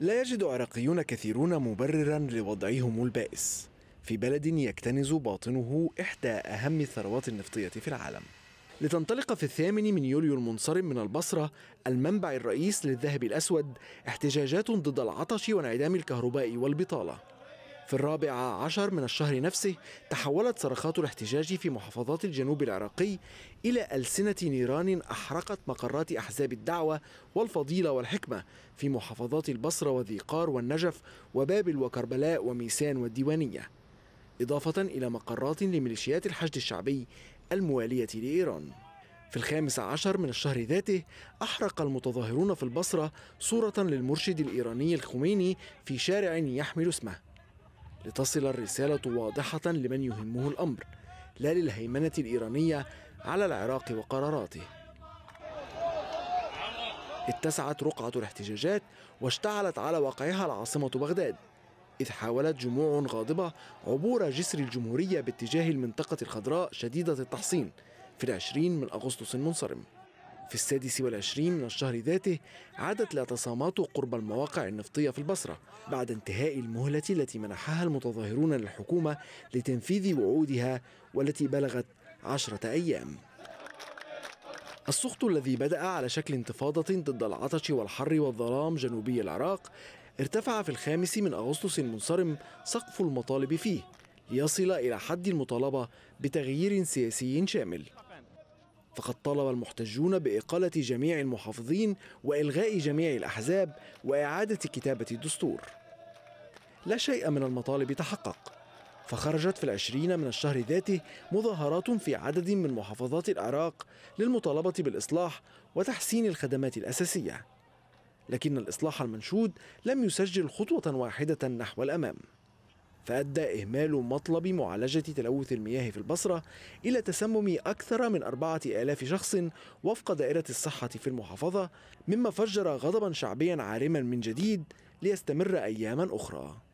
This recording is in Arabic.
لا يجد عراقيون كثيرون مبررا لوضعهم البائس في بلد يكتنز باطنه إحدى أهم الثروات النفطية في العالم لتنطلق في الثامن من يوليو المنصرم من البصرة المنبع الرئيس للذهب الأسود احتجاجات ضد العطش وانعدام الكهرباء والبطالة في الرابع عشر من الشهر نفسه تحولت صرخات الاحتجاج في محافظات الجنوب العراقي إلى ألسنة نيران أحرقت مقرات أحزاب الدعوة والفضيلة والحكمة في محافظات البصرة وذي قار والنجف وبابل وكربلاء وميسان والديوانية إضافة إلى مقرات لميليشيات الحشد الشعبي الموالية لإيران في الخامس عشر من الشهر ذاته أحرق المتظاهرون في البصرة صورة للمرشد الإيراني الخميني في شارع يحمل اسمه لتصل الرسالة واضحة لمن يهمه الأمر لا للهيمنة الإيرانية على العراق وقراراته اتسعت رقعة الاحتجاجات واشتعلت على واقعها العاصمة بغداد إذ حاولت جموع غاضبة عبور جسر الجمهورية باتجاه المنطقة الخضراء شديدة التحصين في العشرين من أغسطس المنصرم في السادس والعشرين من الشهر ذاته عادت الاعتصامات قرب المواقع النفطية في البصرة بعد انتهاء المهلة التي منحها المتظاهرون للحكومة لتنفيذ وعودها والتي بلغت عشرة أيام السخط الذي بدأ على شكل انتفاضة ضد العطش والحر والظلام جنوبي العراق ارتفع في الخامس من أغسطس المنصرم سقف المطالب فيه ليصل إلى حد المطالبة بتغيير سياسي شامل فقد طالب المحتجون بإقالة جميع المحافظين وإلغاء جميع الأحزاب وإعادة كتابة الدستور لا شيء من المطالب تحقق فخرجت في العشرين من الشهر ذاته مظاهرات في عدد من محافظات العراق للمطالبة بالإصلاح وتحسين الخدمات الأساسية لكن الإصلاح المنشود لم يسجل خطوة واحدة نحو الأمام فأدى إهمال مطلب معالجة تلوث المياه في البصرة إلى تسمم أكثر من أربعة آلاف شخص وفق دائرة الصحة في المحافظة مما فجر غضبا شعبيا عارما من جديد ليستمر أياما أخرى